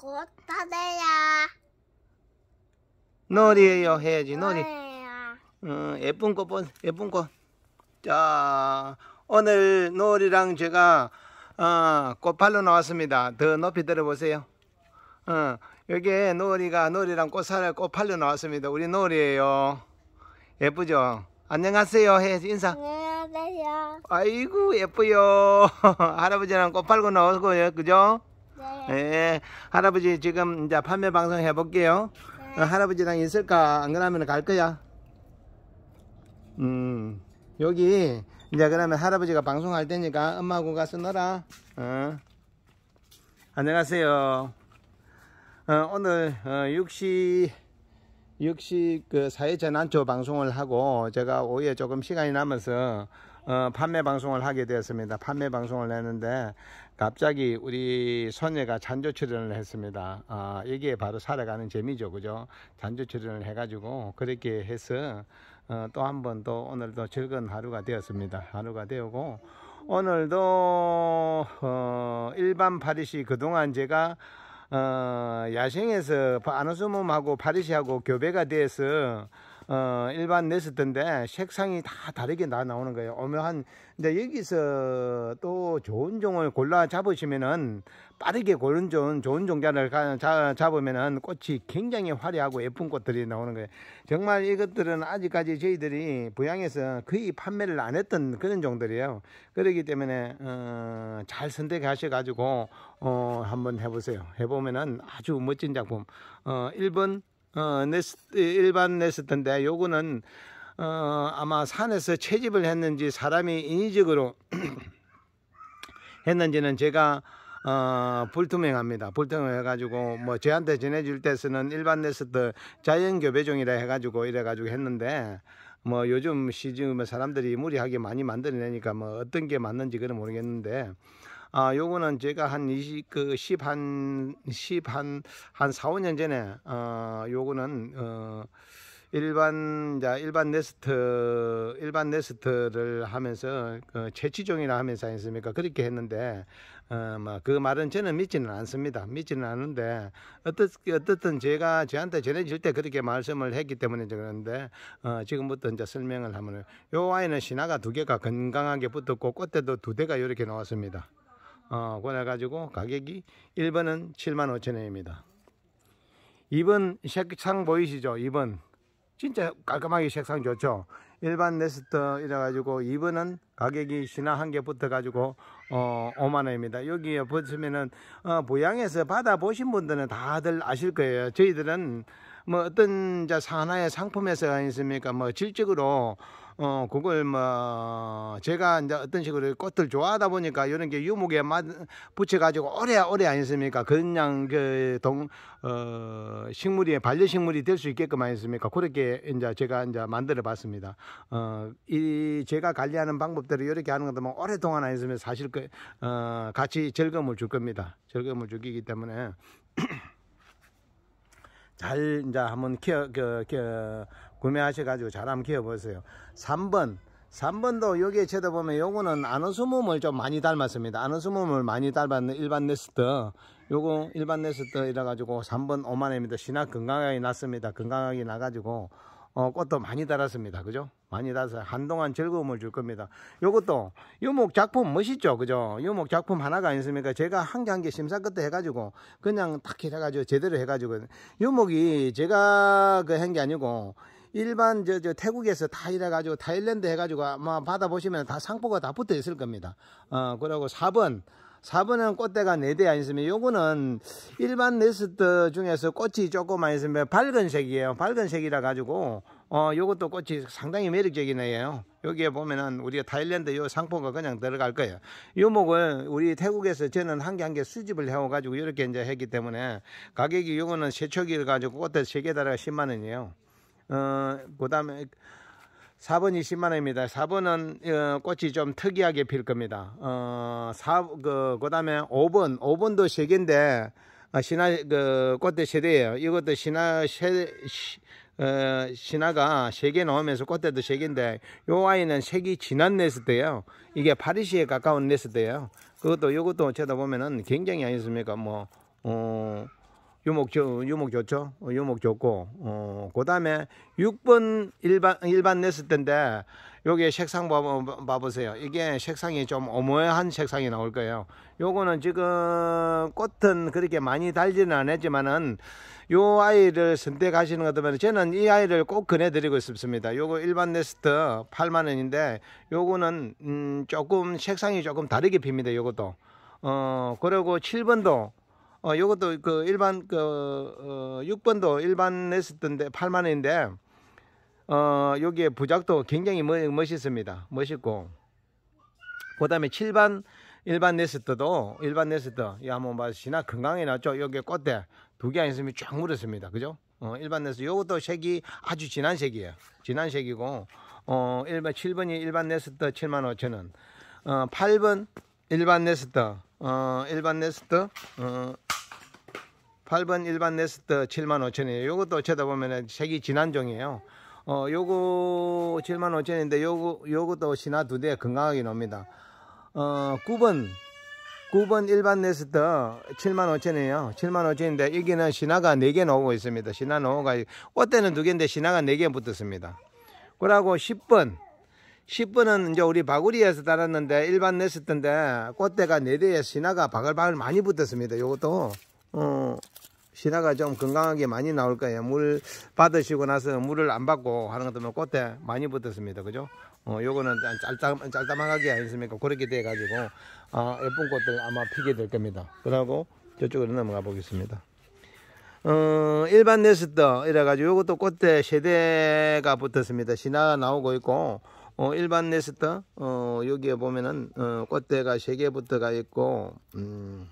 꽃 하네야. 놀이에요 해야지 놀이. 음, 예쁜 꽃 예쁜 꽃. 자 오늘 놀이랑 제가 어, 꽃팔로 나왔습니다. 더 높이 들어보세요. 어, 여기에 놀이가 놀이랑 꽃살을 꽃팔로 나왔습니다. 우리 놀이에요. 예쁘죠? 안녕하세요. 해야지 인사. 안녕하세요. 아이고 예뻐요. 할아버지랑 꽃팔고 나오고요. 그죠? 네. 예, 할아버지 지금 이제 판매 방송 해볼게요. 네. 어, 할아버지랑 있을까? 안 그러면 갈 거야. 음, 여기 이제 그러면 할아버지가 방송할 테니까 엄마하고 가서 놀아. 어. 안녕하세요. 어, 오늘 어, 60, 6시그 사회 전환조 방송을 하고 제가 오후에 조금 시간이 남아서 어, 판매 방송을 하게 되었습니다. 판매 방송을 했는데 갑자기 우리 선예가 잔조 출연을 했습니다. 아, 이게 바로 살아가는 재미죠. 그죠? 잔조 출연을 해가지고 그렇게 해서 어, 또한 번 또 오늘도 즐거운 하루가 되었습니다. 하루가 되고 오늘도 어, 일반 파리시 그동안 제가 어, 야생에서 아누스몸하고 파리시하고 교배가 돼서 어, 일반 냈스트데 색상이 다 다르게 나 나오는 거예요. 오묘한 근데 여기서 또 좋은 종을 골라 잡으시면은 빠르게 고른 좋은 좋은 종자를 잡으면은 꽃이 굉장히 화려하고 예쁜 꽃들이 나오는 거예요. 정말 이것들은 아직까지 저희들이 부양해서 거의 판매를 안 했던 그런 종들이에요. 그러기 때문에 어, 잘 선택하셔 가지고 어, 한번 해보세요. 해보면은 아주 멋진 작품. 어, 1번 어, 네스, 일반 네스트인데 요거는 어, 아마 산에서 채집을 했는지 사람이 인위적으로 했는지는 제가 어, 불투명합니다. 불투명해가지고 뭐 저한테 전해줄 때서는 일반 네스트 자연교배종이라 해가지고 이래가지고 했는데 뭐 요즘 시즌 사람들이 무리하게 많이 만들어내니까 뭐 어떤 게 맞는지 그는 모르겠는데 아, 요거는 제가 한 20, 그 10, 한, 10, 한, 한 4, 5년 전에, 어, 요거는, 어, 일반 자 일반 네스트 일반 네스트를 하면서 그 채취종이라 하면서 했습니까 그렇게 했는데 어뭐그 말은 저는 믿지는 않습니다 믿지는 않은데 어떻 어떻든 제가 저한테 전해질 때 그렇게 말씀을 했기 때문에 그러는데어 지금부터 이제 설명을 하면은 요 와인은 신화가 두 개가 건강하게 붙었고 꽃대도 두 대가 이렇게 나왔습니다. 어, 권해가지고 가격이 1번은 7만 5천 원입니다. 2번 색상 보이시죠? 2번. 진짜 깔끔하게 색상 좋죠? 일반 네스터 이래가지고 2번은 가격이 신화 한개 붙어가지고 어 5만원입니다. 여기에 붙으면은 어 보양에서 받아보신 분들은 다들 아실 거예요. 저희들은 뭐 어떤 자 산하의 상품에서 가있습니까뭐 질적으로 어, 그걸 뭐 제가 이제 어떤 식으로 꽃들 좋아하다 보니까 이런 게 유목에 맞 붙여가지고 오래 오래 아니습니까? 그냥 그 동 어, 식물이 반려 식물이 될 수 있게끔 아니습니까? 그렇게 이제 제가 이제 만들어봤습니다. 어, 이 제가 관리하는 방법대로 이렇게 하는 것도 뭐 오랫동안 아니으면 사실 그 어, 같이 즐거움을 줄 겁니다. 즐거움을 주기 때문에. 잘 이제 한번 키워 그, 그 구매하셔가지고 잘함 키워보세요. 3번. 3번도 여기에 쳐다보면 요거는 아너스몸을 좀 많이 닮았습니다. 아너스몸을 많이 닮았는 일반 네스터 요거 일반 네스터 이래가지고 3번 5만원입니다. 신학 건강하게 났습니다. 건강하게 나가지고 어, 꽃도 많이 달았습니다. 그죠? 많이 달아서 한동안 즐거움을 줄 겁니다. 요것도 유목 작품 멋있죠? 그죠? 유목 작품 하나가 아니습니까 제가 한 개 한 개 심사 끝에 해가지고 그냥 탁 해가지고 제대로 해가지고 유목이 제가 그 한 게 아니고 일반 저, 저 태국에서 다 일해가지고 타일랜드 해가지고 아마 받아보시면 다 상포가 다 붙어 있을 겁니다. 어, 그리고 4번. 4번은 꽃대가 4대 안 있으면 요거는 일반 네스트 중에서 꽃이 조금만 있으면 밝은 색이에요. 밝은 색이라 가지고 어 요것도 꽃이 상당히 매력적이네요. 여기에 보면은 우리가 타일랜드 요상품가 그냥 들어갈 거예요. 요목을 우리 태국에서 저는 한 개 한개 한개 수집을 해오 가지고 이렇게 이제 했기 때문에 가격이 요거는 세척기를 가지고 꽃대 세개 달아 10만 원이에요. 어, 그 다음에 4번 20만 원입니다. 4번은 어, 꽃이 좀 특이하게 필 겁니다. 어, 4, 그, 그 다음에 5번, 5번도 색인데 아, 어, 신화, 그, 꽃대 세대예요 이것도 신화, 세, 시, 어, 신화가 세개 나오면서 꽃대도 색인데요 아이는 색이 진한 네스트예요 이게 파리시에 가까운 네스트예요 그것도, 요것도 쳐다보면은 굉장히 아니습니까? 뭐, 어, 유목 저 유목 좋죠. 어, 유목 좋고 어 그다음에 6번 일반 일반 냈을 텐데 여기 색상 봐봐, 보세요 이게 색상이 좀 어머한 색상이 나올 거예요. 요거는 지금 꽃은 그렇게 많이 달지는 않았지만은 요 아이를 선택하시는 것 때문에 저는 이 아이를 꼭 권해드리고 싶습니다. 요거 일반 네스트 8만 원인데 요거는 음 조금 색상이 조금 다르게 핍니다. 요것도 어 그리고 7번도 어, 요것도 그 일반 그 어, 6번도 일반 냈었던데 8만 원인데 어, 여기에 부작도 굉장히 멋, 멋있습니다. 멋있고 그다음에 7번 일반 네스트도 일반 네스트 야뭐 맛이나 건강에 낫죠. 여기에 꽃대 두개안 있으면 쫙 물었습니다. 그죠? 어, 일반 네스트 요것도 색이 아주 진한 색이에요. 진한 색이고 어, 일반 7번이 일반 네스트 7만 5천 원. 어, 8번 일반 네스트 어, 일반 네스트 어, 8번 일반 네스트 7 5 0 0 0이에요 요것도 쳐다보면 색이 진한 종이에요. 어, 요거 7 5 0인데 요거, 요것도 신화 두대 건강하게 놉니다. 어, 9번 9번 일반 네스트 7 5 0이에요7 5 0인데 여기는 신화가 4개 나오고 있습니다. 신화 나오고 옷대는 2개인데 신화가 4개 붙었습니다. 그러고 10번 10번은 이제 우리 바구리에서 달았는데 일반 냈을 텐데 꽃대가 4대에 신화가 바글바글 많이 붙었습니다. 요것도 어, 신화가 좀 건강하게 많이 나올 거예요. 물 받으시고 나서 물을 안 받고 하는 것도 뭐 꽃대 많이 붙었습니다. 그죠? 어, 요거는 짤딱, 짤딱하게 아니습니까? 그렇게 돼가지고 아, 예쁜 꽃들 아마 피게 될 겁니다. 그러고 저쪽으로 넘어가 보겠습니다. 어, 일반 냈스터 이래가지고 요것도 꽃대 세대가 붙었습니다. 신화 가 나오고 있고 어, 일반 네스터 어, 여기에 보면은 어, 꽃대가 3개붙어가 있고 음,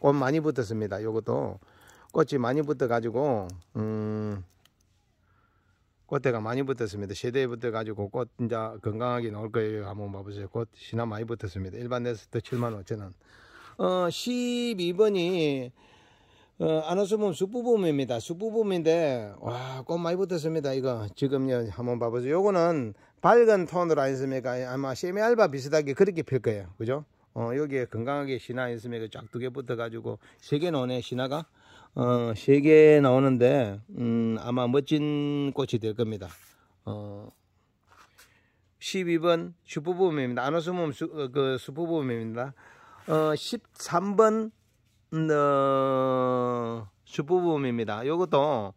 꽃 많이 붙었습니다. 요것도 꽃이 많이 붙어 가지고 음, 꽃대가 많이 붙었습니다. 세대에 붙어 가지고 꽃 이제 건강하게 나올 거예요. 한번 봐보세요. 꽃 신화 많이 붙었습니다. 일반 네스터 7만 5천 원. 어, 12번이 어, 아나스몸 수부범입니다. 수부범인데, 와, 꽃 많이 붙었습니다. 이거, 지금 한번 봐보세요. 요거는 밝은 톤으로 안 했습니까? 아마 세미알바 비슷하게 그렇게 필 거예요. 그죠? 어, 여기에 건강하게 신화 했습니까? 쫙두 개 붙어가지고, 세개 나오네, 신화가. 어, 세 개 나오는데, 음, 아마 멋진 꽃이 될 겁니다. 어, 12번 슈부붐입니다아나스몸 수, 어, 그 슈퍼붐입니다. 어, 13번 음, 어, 슈부붐입니다. 요것도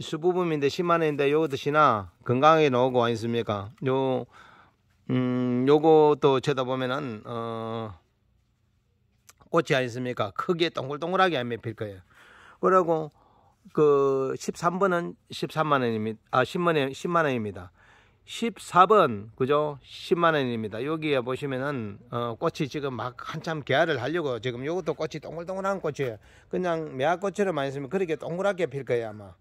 슈부붐인데 10만원인데 요것도 시나 건강하게 나오고 아니습니까? 요, 음, 요것도 쳐다보면은, 어, 꽃이 아니습니까? 크게 동글동글하게 안 맵힐 거예요. 그러고, 그, 13번은 13만원입니다. 아, 10만원, 10만원입니다. 14번 그죠 10만원입니다 여기에 보시면은 어, 꽃이 지금 막 한참 개화를 하려고 지금 요것도 꽃이 동글동글한 꽃이에요 그냥 매화꽃처럼 많이 쓰면 그렇게 동그랗게 필 거예요 아마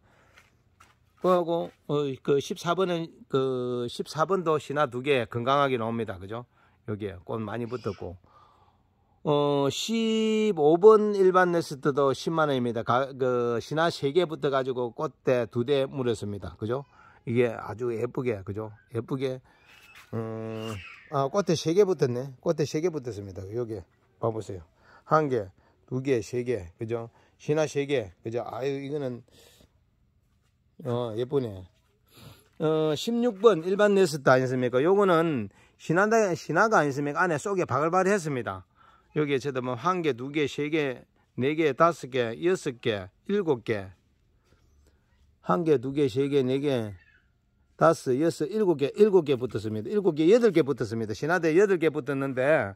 그하고 어, 그 14번은 그 14번도 신화 두 개 건강하게 나옵니다 그죠 여기에 꽃 많이 붙었고 어 15번 일반 네스트도 10만원입니다 그 신화 세 개 붙어 가지고 꽃대 두 대 물었습니다 그죠 이게 아주 예쁘게 그죠 예쁘게 음, 아 꽃에 세개 붙었네 꽃에 세개 붙었습니다 여기 봐보세요 한개두개세개 그죠 신화 세개 그죠 아유 이거는 어 예쁘네 어 16번 일반 네스트 아니습니까 었 요거는 신화 신화가 아니습니까 었 안에 속에 바글바글 했습니다 여기에 저도 뭐 한개두개세개네개 다섯 개 여섯 개 일곱 개한 개, 두 개, 세 개, 네 개, 다섯, 여섯, 일곱 개, 일곱 개 붙었습니다. 일곱 개, 여덟 개 붙었습니다. 신화대 여덟 개 붙었는데,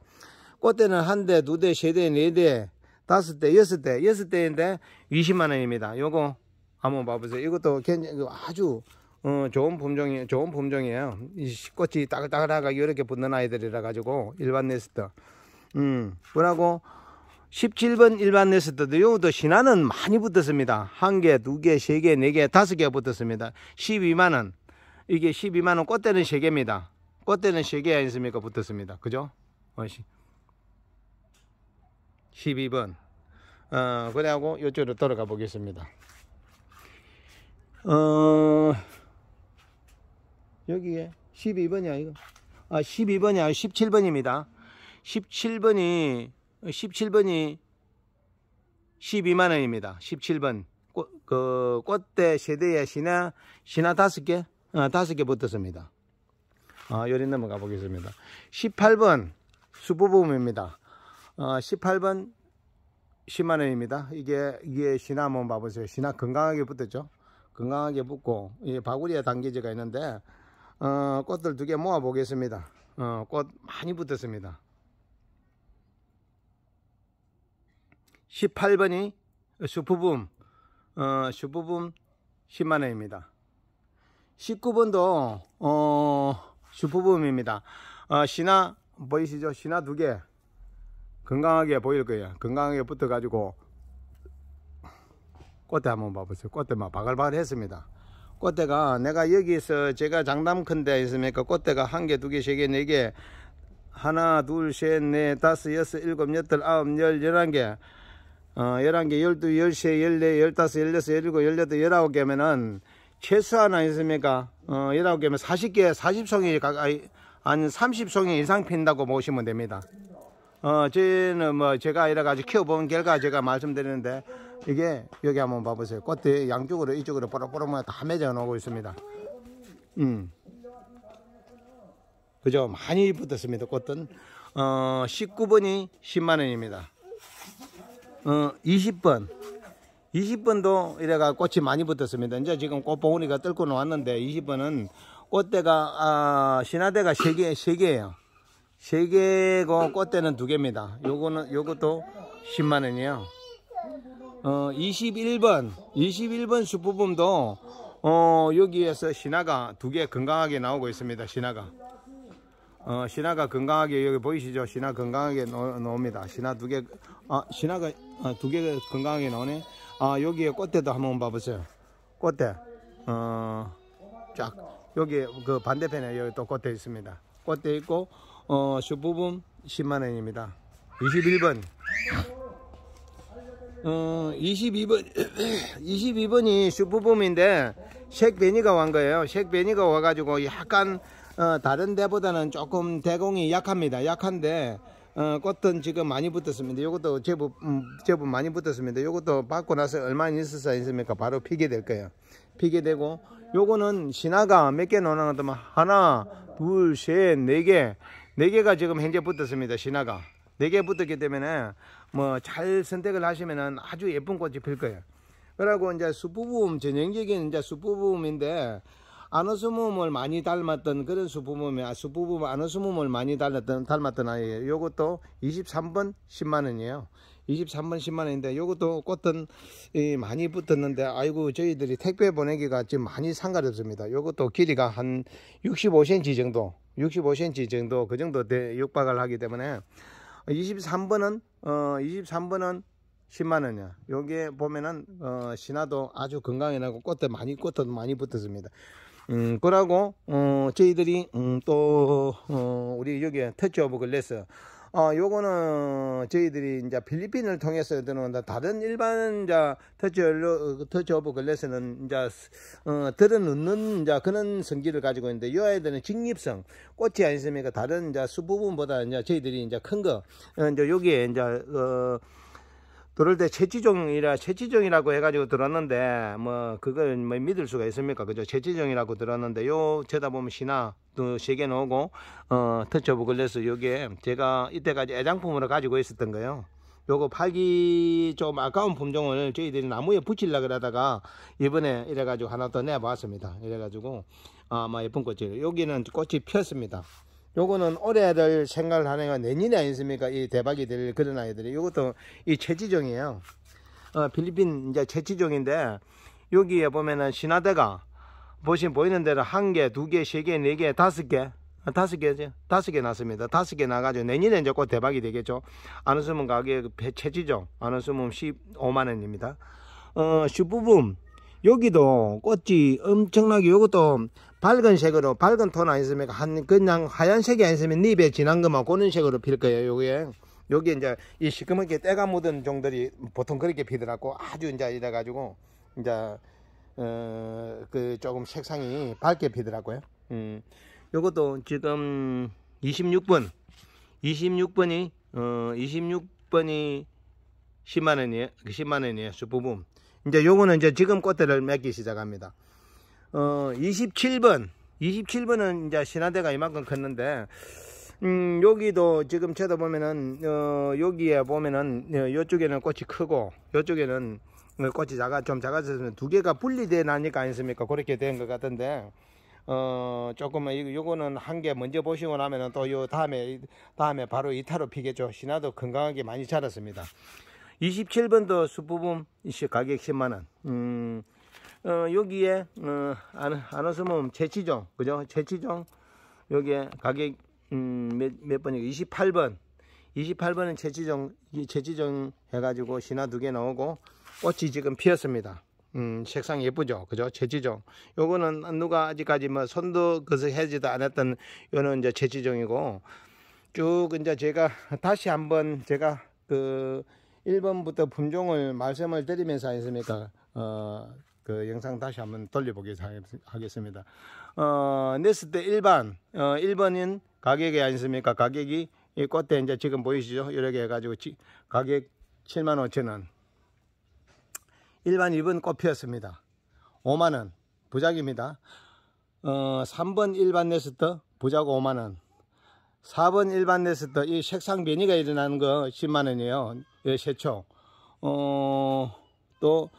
꽃대는 한 대, 두 대, 세 대, 네 대, 다섯 대, 여섯 대, 여섯 대인데 20만 원입니다. 요거 한번 봐보세요. 이것도 굉장히 아주 어, 좋은 품종이 좋은 품종이에요. 이 꽃이 따글따글하게 이렇게 붙는 아이들이라 가지고 일반 네스터. 음, 뭐라고 17번 일반 네스터도 요도 것 신화는 많이 붙었습니다. 한 개, 두 개, 세 개, 네 개, 다섯 개 붙었습니다. 12만 원. 이게 12만원 꽃대는 3개입니다 꽃대는 3개 아니습니까 붙었습니다 그죠 12번 어, 그래하고 이쪽으로 돌아가 보겠습니다 어 여기에 12번이야 이거 아 12번이 야 17번입니다 17번이 17번이 12만원입니다 17번 꽃, 그 꽃대 세대의 신화 신화 다섯 개 어, 다섯 개 붙었습니다. 어, 요리 넘어가 보겠습니다. 18번 수부부입니다 어, 18번 10만원입니다. 이게, 이게 시나몬 봐보세요. 시나 건강하게 붙었죠? 건강하게 붙고, 이 바구리에 단계지가 있는데, 어, 꽃들 두 개 모아 보겠습니다. 어, 꽃 많이 붙었습니다. 18번이 슈퍼붐, 어, 슈퍼붐 10만원입니다. 19번도 어, 슈퍼붐입니다. 어, 신화 보이시죠? 신화 두 개. 건강하게 보일 거예요. 건강하게 붙어가지고 꽃대 한번 봐보세요. 꽃대만 바글바글 했습니다. 꽃대가 내가 여기서 제가 장담 큰데 있습니까? 꽃대가 한 개, 두 개, 세 개, 네 개, 하나, 둘, 셋, 넷, 다섯, 여섯, 일곱, 여덟, 아홉, 열, 열한 개, 어, 열한 개, 열두, 열세, 열네, 열다섯, 열여섯, 열일곱, 열여덟, 열아홉 개면은 최소한 아니습니까? 어, 이라고 하면 40개, 40송이 가까이, 한 30송이 이상 핀다고 보시면 됩니다. 어, 저는 뭐 제가 이래가지고 키워본 결과 제가 말씀드리는데 이게 여기 한번 봐보세요. 꽃이 양쪽으로 이쪽으로 뽀록뽀록만 다 맺어 놓고 있습니다. 음. 그죠? 많이 붙었습니다. 꽃은. 어, 19번이 10만원입니다. 어, 20번. 20번도 이래가 꽃이 많이 붙었습니다. 이제 지금 꽃봉우리가 뚫고 나왔는데 20번은 꽃대가 아, 신화대가 3개, 3개예요. 3개고 꽃대는 2개입니다. 요거는 요것도 10만 원이에요. 어, 21번, 21번 수프붐도 어, 여기에서 신화가 2개 건강하게 나오고 있습니다. 신화가. 어, 신화가 건강하게 여기 보이시죠? 신화 건강하게 놓옵니다 신화 2 개, 아, 신화가 2개 어, 건강하게 나오네. 아 여기에 꽃대도 한번 봐보세요 꽃대 어쫙 여기 그 반대편에 여기 또 꽃대 있습니다 꽃대 있고 어 슈부분 10만원입니다 21번 어 22번 22번이 슈부붐인데 색베니가온 거예요 색베니가 와가지고 약간 어, 다른 데보다는 조금 대공이 약합니다 약한데 어, 꽃은 지금 많이 붙었습니다. 이것도 제법, 음, 제법 많이 붙었습니다. 이것도 받고 나서 얼마 있었어 있습니까? 바로 피게 될 거예요. 피게 되고, 요거는 신화가 몇개넣어것도 하나, 둘, 셋, 네 개, 네 개가 지금 현재 붙었습니다. 신화가. 네 개 붙었기 때문에 뭐잘 선택을 하시면은 아주 예쁜 꽃이 필 거예요. 그러고 이제 수부부음 전형적인 이제 수부부음인데 아너스음을 많이 닮았던 그런 수부모면 아, 수부모 아너스음을 많이 닮았던 닮았던 아이예요. 요것도 23번 10만 원이에요. 23번 10만 원인데 요것도 꽃은 많이 붙었는데 아이고 저희들이 택배 보내기가 지금 많이 상가렵습니다. 요것도 길이가 한 65cm 정도, 65cm 정도 그 정도 대, 육박을 하기 때문에 23번은 어 23번은 10만원이야 요에 보면은 어, 신화도 아주 건강해나고 꽃도 많이 꽃도 많이 붙었습니다 음, 그라고 어, 저희들이, 음, 또, 어, 우리 여기 터치 오브 글래스. 어, 요거는 저희들이 이제 필리핀을 통해서 들어온다. 다른 일반 이제 터치, 어, 그 터치 오브 글래스는 이제, 어, 들어 넣는 이제 그런 성질을 가지고 있는데, 요 아이들은 직립성, 꽃이 아니습니까? 다른 이제 수부분보다 이제 저희들이 이제 큰 거, 어, 이제 여기에 이제, 어, 들을 때 채취종이라 채취종이라고 해가지고 들었는데 뭐 그걸 뭐 믿을 수가 있습니까? 그죠? 채취종이라고 들었는데 요 쳐다보면 신화 또세개 나오고 어 터쳐브 글래스 요게 제가 이때까지 애장품으로 가지고 있었던 거예요. 요거 팔기 좀 아까운 품종을 저희들이 나무에 붙이려 그러다가 이번에 이래가지고 하나 더 내봤습니다. 이래가지고 아마 예쁜 꽃이 여기는 꽃이 피었습니다. 요거는 올해를 생각을 하는 건내년에 아니습니까? 이 대박이 될 그런 아이들이. 요것도 이 채지종이에요. 어, 필리핀 이제 채지종인데 여기에 보면은 신화대가 보시면 보이는 대로 한 개, 두 개, 세 개, 네 개, 다섯 개. 다섯 개죠. 다섯 개 났습니다. 다섯 개 나가지고 내년에 이제 곧 대박이 되겠죠. 안웃으면 가격 체지종 안웃으면 15만 원입니다. 어, 슈부붐. 여기도 꽃이 엄청나게 요것도 밝은 색으로 밝은 톤 아니었습니까? 한 그냥 하얀색이 아니었으면 입에 진한 거만 고는 색으로 필 거예요. 요게 여기 이제 이 시커멓게 때가 묻은 종들이 보통 그렇게 피더라고 아주 이제 이래 가지고 이제 어그 조금 색상이 밝게 피더라고요. 음. 요것도 지금 26번 26번이 어 26번이 10만 원이에요. 10만 원이에요. 수부분. 이제 요거는 이제 지금 꽃들을 맺기 시작합니다. 27번 어, 27번은 이제 신화대가 이만큼 컸는데 음, 여기도 지금 쳐다보면은 어, 여기에 보면은 이쪽에는 어, 꽃이 크고 이쪽에는 어, 꽃이 작아 좀 작아졌으면 두 개가 분리돼 나니까 아니습니까 그렇게 된 것 같은데 어 조금 만이거는한 개 먼저 보시고 나면은 또요 다음에 다음에 바로 이타로 피겠죠 신화도 건강하게 많이 자랐습니다 27번도 수부분 가격 10만원 음 어, 여기에 어, 안, 안오면몸 재치종 그죠? 재치종 여기에 가격 음, 몇, 몇 번이고 28번 28번은 재치종 재치종 해가지고 신화 두 개 나오고 꽃이 지금 피었습니다. 음, 색상 예쁘죠. 그죠? 재치종. 요거는 누가 아직까지 뭐 손도 그서 해지도 안 했던 요는 이제 재치종이고 쭉 이제 제가 다시 한번 제가 그 1번부터 품종을 말씀을 드리면서 했습니까? 어, 그 영상 다시 한번 돌려보겠습니다. 기하 어, 네스트 일반, 어, 1번인 가격이 아니습니까? 가격이 이 꽃대 이제 지금 보이시죠? 여러 개 해가지고 지, 가격 7만 5천원. 1번, 2번 꽃 피었습니다. 5만원. 부작입니다. 어, 3번 1번 네스트 부작 5만원. 4번 1번 네스트 이 색상 변이가 일어나는 거 10만원이에요. 예, 세초. 어, 또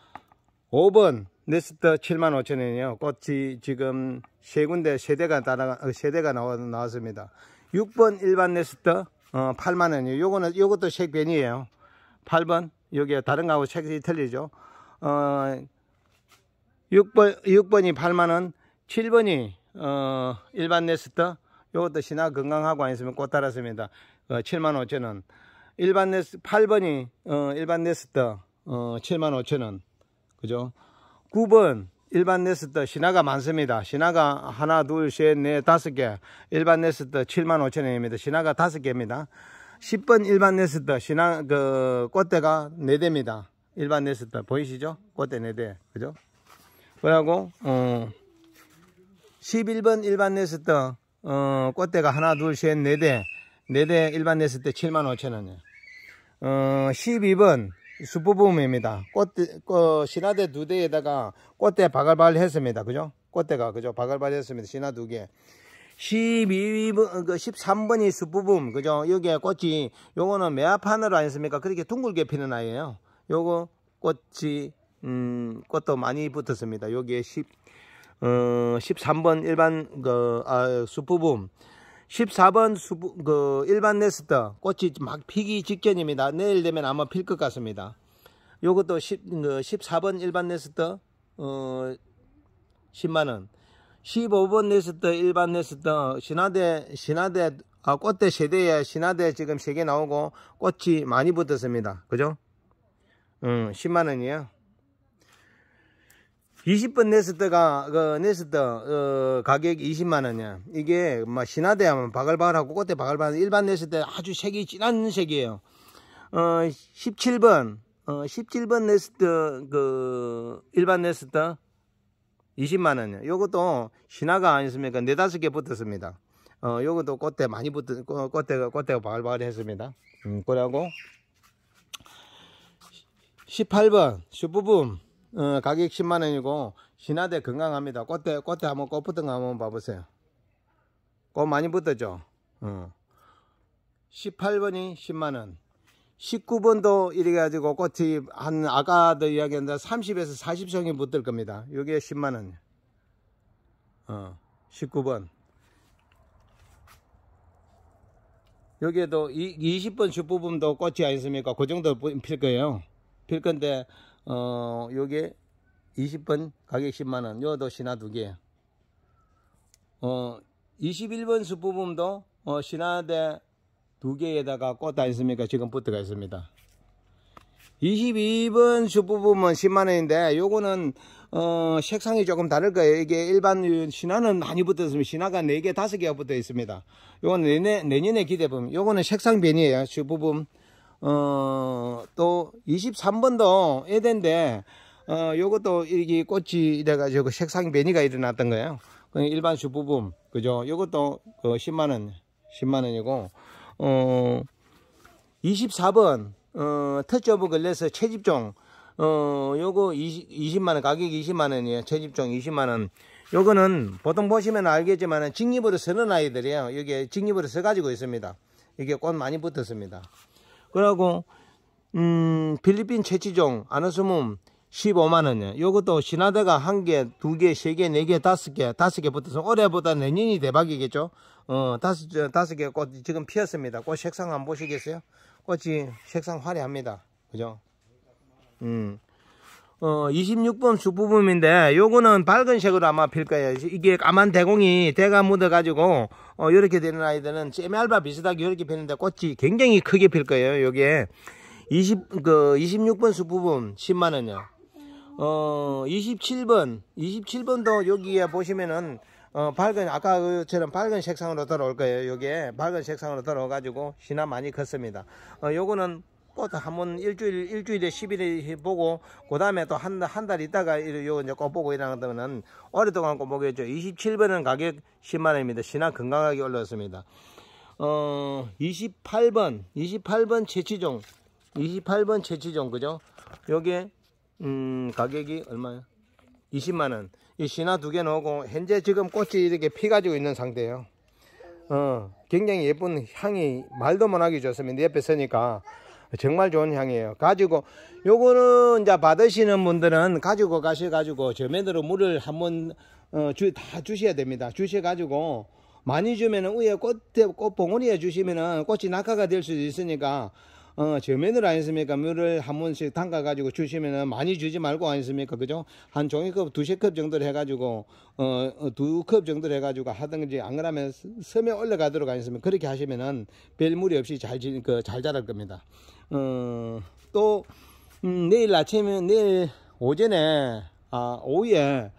5번 네스터 75,000원이요. 꽃이 지금 세 군데 세 대가 따라 어, 세 대가 나와 나왔습니다. 6번 일반 네스터 어, 8만 원이요. 요거는 요것도 색변이에요. 8번 여기 다른 거하고 색이 틀리죠. 어 6번 6번이 8만 원, 7번이 어 일반 네스터 요것도 신화 건강하고 안 있으면 꽃 달았습니다. 어, 7만 5천 원. 일반 네스 8번이 어 일반 네스터 어 7만 5천 원. 그죠? 9번 일반 네스트 신화가 많습니다. 신화가 하나, 둘, 셋, 넷, 다섯 개. 일반 네스트 7만 5천 원입니다. 신화가 다섯 개입니다. 10번 일반 네스트 신화 그 꽃대가 네 대입니다. 일반 네스트 보이시죠? 꽃대 네 대. 그죠? 그러고 어 11번 일반 네스트 어 꽃대가 하나, 둘, 셋, 네 대. 네 대 일반 네스트 7만 5천 원이에요. 어 12번 수부붐입니다 꽃, 꽃, 신화대 두 대에다가 꽃대 바글바글 했습니다. 그죠? 꽃대가, 그죠? 바글바글 했습니다. 신화 두 개. 12번, 그 13번이 수부붐 그죠? 여기에 꽃이, 요거는 매화판으로 아니습니까? 그렇게 둥글게 피는 아이예요 요거 꽃이, 음, 꽃도 많이 붙었습니다. 여기에 10, 어, 13번 일반, 그, 아, 수부붐 14번 수부, 그 일반 네스터 꽃이 막 피기 직전입니다. 내일 되면 아마 필 것 같습니다. 요것도 10, 그 14번 일반 네스터 어, 10만원 15번 네스터 일반 네스터 신화대 신화대 아, 꽃대 세대에 신화대 지금 3개 나오고 꽃이 많이 붙었습니다. 그죠? 음, 10만원이에요. 20번 냈스다가그 냈었다 어, 가격 20만 원이야. 이게 막 뭐, 신화대하면 바글바글하고 꽃대 바글바글 일반 냈을 때 아주 색이 진한 색이에요. 어 17번 어 17번 냈을 때그 일반 냈스때 20만 원이야. 요것도 신화가 아니었습니까? 네 다섯 개 붙었습니다. 어 요것도 꽃대 많이 붙은 꽃대가 꽃대가 바글바글했습니다. 음 그러고 18번 슈퍼붐 어, 가격 10만원이고 신하대 건강합니다 꽃대 꽃대 한번 꽃 붙은 거 한번 봐보세요 꽃 많이 붙었죠 어. 18번이 10만원 19번도 이래 가지고 꽃이 한 아까도 이야기했는데 30에서 40성이 붙을 겁니다 여기에 10만원 어, 19번 여기에도 20번 주 부분도 꽃이 아니습니까 그 정도 필 거예요 필 건데 어, 요게 20번 가격 10만원. 요도 신화 두 개. 어, 21번 수부분도 어, 신화대 두 개에다가 꽃 다있습니까 지금 붙어가 있습니다. 22번 슈부분은 10만원인데 요거는 어, 색상이 조금 다를 거예요. 이게 일반 신화는 많이 붙었습니다. 신화가 4개, 5개가 붙어 있습니다. 요거는 내년, 내년에 기대보면 요거는 색상 변이에요. 슈부분 어, 또 23번도 에덴데 어, 요것도 이게 꽃이 돼가지고 색상 변이가 일어났던 거예요. 그 일반 수부분 그죠? 요것도 그 10만원 10만원이고 어, 24번 어, 터치 업을 걸려서 채집종 어, 요거 20, 만원 가격이 20만원이에요. 채집종 20만원. 요거는 보통 보시면 알겠지만 직립으로 서는 아이들이에요. 여기에 직립으로 써가지고 있습니다. 이게 꽃 많이 붙었습니다. 그리고음 필리핀 채취종 안나스문 15만원이요. 요것도 신하대가 한 개, 두 개, 세 개, 네 개, 다섯 개, 다섯 개 붙어서 올해보다 내년이 대박이겠죠? 어, 다섯, 다섯 개꽃 지금 피었습니다. 꽃 색상 안 보시겠어요? 꽃이 색상 화려합니다. 그죠? 음. 어 26번 수부분인데 요거는 밝은 색으로 아마 필 거예요 이게 까만 대공이 대가 묻어 가지고 어 이렇게 되는 아이들은 쨈알바 비슷하게 이렇게 피는데 꽃이 굉장히 크게 필 거예요 요게 20그 26번 수부분 10만원이요 어 27번 27번도 여기에 보시면은 어 밝은 아까 그처럼 밝은 색상으로 들어올 거예요 요게 밝은 색상으로 들어와 가지고 시나 많이 컸습니다 어 요거는 꽃을 한번 일주일, 일주일에 10일 해보고, 그 다음에 또 한, 한 달 있다가 요 이제 꽃 보고 이러면 오랫동안 꽃 보겠죠. 27번은 가격 10만원입니다. 신화 건강하게 올랐습니다. 어, 28번, 28번 채취종, 28번 채취종, 그죠? 요게, 음, 가격이 얼마야? 20만원. 이 신화 두 개 넣고, 현재 지금 꽃이 이렇게 피가지고 있는 상태예요. 어, 굉장히 예쁜 향이 말도 못하기 좋습니다. 옆에 서니까. 정말 좋은 향이에요. 가지고 요거는 이제 받으시는 분들은 가지고 가셔 가지고 저면으로 물을 한 번 어, 주, 다 주셔야 됩니다. 주셔 가지고 많이 주면은 위에 꽃에 꽃 봉우리에 주시면은 꽃이 낙하가 될 수도 있으니까 어, 저면으로 아니습니까? 물을 한 번씩 담가 가지고 주시면은 많이 주지 말고 아니습니까? 그죠? 한 종이컵 두세 컵 정도를 해 가지고 어, 어 두컵 정도를 해 가지고 하든지 안 그러면 섬에 올라가도록 아니습니까? 그렇게 하시면은 별 무리 없이 잘, 그, 잘 자랄 겁니다. 어, 또 음, 내일 아침에 내일 오전에 아 오후에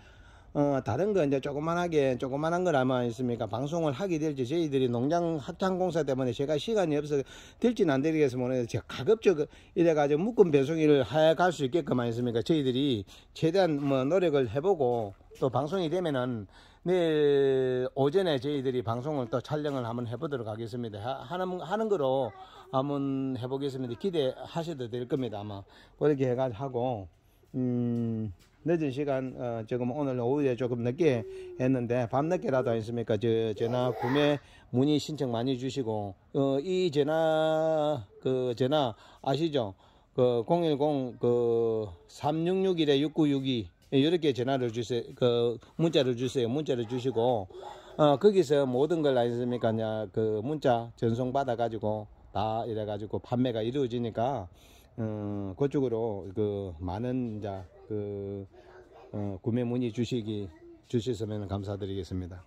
어, 다른 거 이제 조그만하게 조그만한 걸 아마 있습니까 방송을 하게 될지 저희들이 농장 확장공사 때문에 제가 시간이 없어서 될지는 안 되겠어 모르겠는 제가 가급적 이래가지고 묶음 배송일을 해 갈 수 있게끔 아니습니까 저희들이 최대한 뭐 노력을 해보고 또 방송이 되면은 내일 오전에 저희들이 방송을 또 촬영을 한번 해보도록 하겠습니다 하, 하는 하는 거로 한번 해보겠습니다. 기대하셔도 될 겁니다. 아마 그렇게 해가지고 음, 늦은 시간 어, 지금 오늘 오후에 조금 늦게 했는데 밤늦게라도 했습니까? 저 전화 구매 문의 신청 많이 주시고 어, 이 전화 그 전화 아시죠? 그 010 그3661-6962 이렇게 전화를 주세요. 그 문자를 주세요. 문자를 주시고 어, 거기서 모든 걸 아니십니까? 그 문자 전송 받아가지고 다 이래가지고 판매가 이루어지니까 어, 그쪽으로 그 많은 이그 어, 구매 문의 주시기 주시으면 감사드리겠습니다.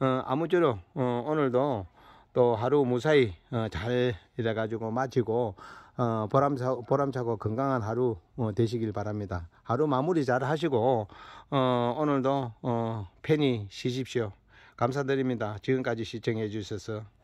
어, 아무쪼록 어, 오늘도 또 하루 무사히 어, 잘 이래가지고 마치고 어, 보람차, 보람차고 건강한 하루 어, 되시길 바랍니다. 하루 마무리 잘 하시고 어, 오늘도 어, 편히 쉬십시오. 감사드립니다. 지금까지 시청해 주셔서